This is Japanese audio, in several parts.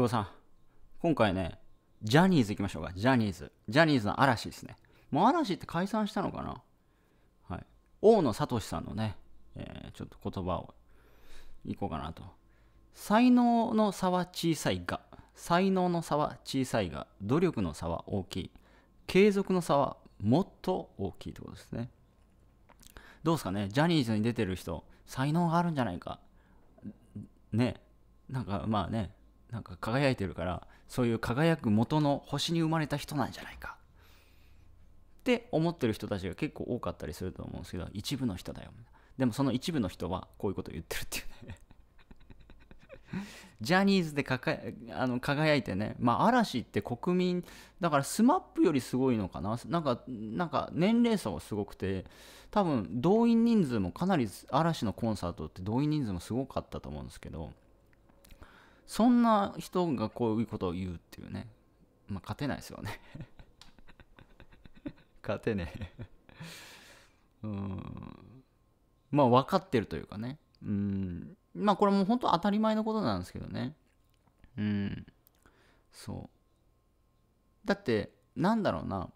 久保さん、今回ね、ジャニーズ行きましょうか。ジャニーズ。ジャニーズの嵐ですね。もう嵐って解散したのかなはい。大野聡さんのね、えー、ちょっと言葉をいこうかなと。才能の差は小さいが、才能の差は小さいが、努力の差は大きい。継続の差はもっと大きいってことですね。どうですかね、ジャニーズに出てる人、才能があるんじゃないか。ね、なんかまあね、なんか輝いてるからそういう輝く元の星に生まれた人なんじゃないかって思ってる人たちが結構多かったりすると思うんですけど一部の人だよでもその一部の人はこういうことを言ってるっていうね ジャニーズでかかあの輝いてね、まあ、嵐って国民だから SMAP よりすごいのかななんかなんか年齢差はすごくて多分動員人数もかなり嵐のコンサートって動員人数もすごかったと思うんですけどそんな人がこういうことを言うっていうね。まあ、勝てないですよね 勝てねえ うん。まあ、分かってるというかね。うん。まあ、これも本当当たり前のことなんですけどね。うん。そう。だって、なんだろうな。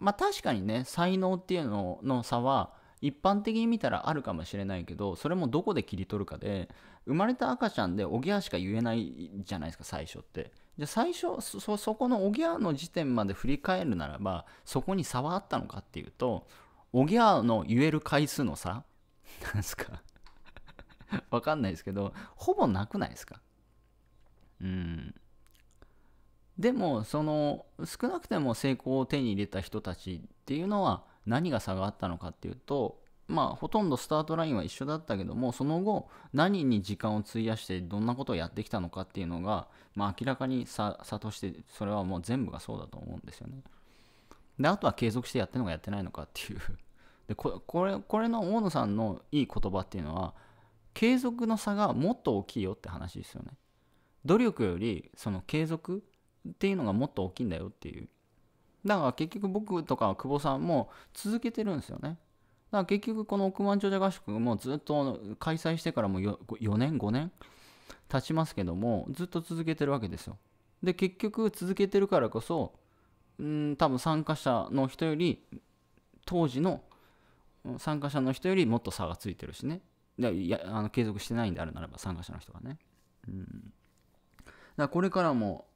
まあ、確かにね、才能っていうのの差は、一般的に見たらあるかもしれないけどそれもどこで切り取るかで生まれた赤ちゃんでおぎゃしか言えないじゃないですか最初ってじゃあ最初そそこのおぎゃの時点まで振り返るならばそこに差はあったのかっていうとおぎゃの言える回数の差なんすかわかんないですけどほぼなくないですかうんでもその少なくても成功を手に入れた人たちっていうのは何が差があったのかっていうとまあほとんどスタートラインは一緒だったけどもその後何に時間を費やしてどんなことをやってきたのかっていうのが、まあ、明らかに差差としてそれはもう全部がそうだと思うんですよね。であとは継続してやってるのかやってないのかっていう でこれこれの大野さんのいい言葉っていうのは継続の差がもっと大きいよって話ですよね。努力よりその継続っていうのがもっと大きいんだよっていうだから結局僕とか久保さんも続けてるんですよね。だから結局この億万長者合宿もずっと開催してからも 4, 4年5年経ちますけどもずっと続けてるわけですよ。で結局続けてるからこそうん多分参加者の人より当時の参加者の人よりもっと差がついてるしね。でいやあの継続してないんであるならば参加者の人がね。うん、だからこれからも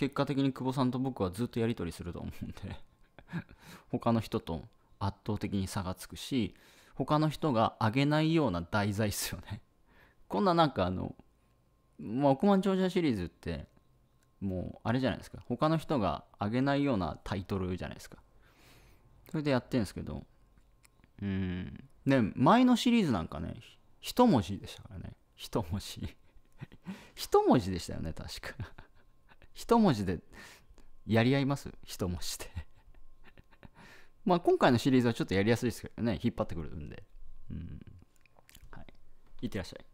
結果的に久保さんと僕はずっとやり取りすると思うんで 他の人と圧倒的に差がつくし他の人が上げないような題材っすよねこんななんかあのまあ億万長者シリーズってもうあれじゃないですか他の人が上げないようなタイトルじゃないですかそれでやってんですけどうんで前のシリーズなんかね一文字でしたからね一文字 一文字でしたよね確か一文字でやり合います一文字で まあ今回のシリーズはちょっとやりやすいですけどね、引っ張ってくるんで。うん。はい。いってらっしゃい。